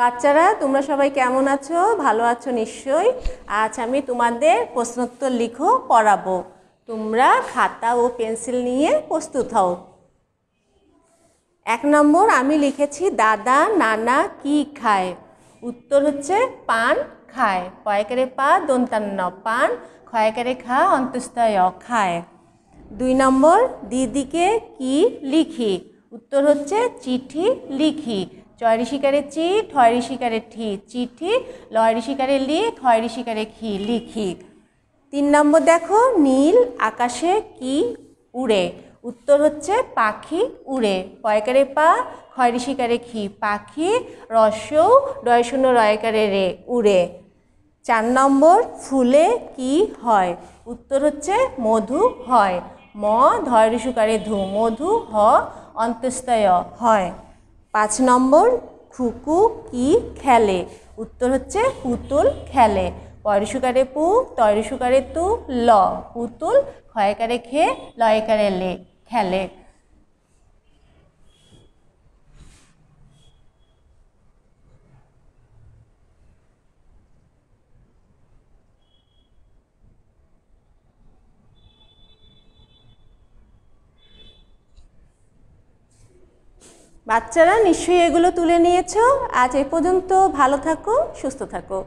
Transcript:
বাচ্চারা তোমরা সবাই কেমন আছো ভালো আছো নিশ্চয়ই আজ আমি তোমাদের প্রশ্নোত্তর লিখো পড়াবো তোমরা খাতা ও পেন্সিল নিয়ে প্রস্তুত হও এক নম্বর আমি লিখেছি দাদা নানা কি খায় উত্তর হচ্ছে পান খায় কয়েকারে পা দন্তান্ন পান খয়েকারে খা অন্তস্তয় খায় দুই নম্বর দিদিকে কি লিখি উত্তর হচ্ছে চিঠি লিখি চয় ঋষিকারে চি ঠয় ঋষিকারে ঠি চিঠি লয় ঋষিকারে লি ঠয় ঋষিকারে খি লিখি তিন নম্বর দেখো নীল আকাশে কি উড়ে উত্তর হচ্ছে পাখি উড়ে পয়কারে পা খয় ঋষিকারে খি পাখি রস্যৌ ডয় শূন্য রয়কারে রে উড়ে চার নম্বর ফুলে কি হয় উত্তর হচ্ছে মধু হয় ম ধয় ঋষুকারে ধু মধু হ অন্তস্তয় হয় পাঁচ নম্বর খুকু কি খেলে উত্তর হচ্ছে পুতুল খেলে সুকারে পু সুকারে তু ল পুতুল ক্ষয়কারে খে লয়কারে লে খেলে বাচ্চারা নিশ্চয়ই এগুলো তুলে নিয়েছ আজ এ পর্যন্ত ভালো থাকো সুস্থ থাকো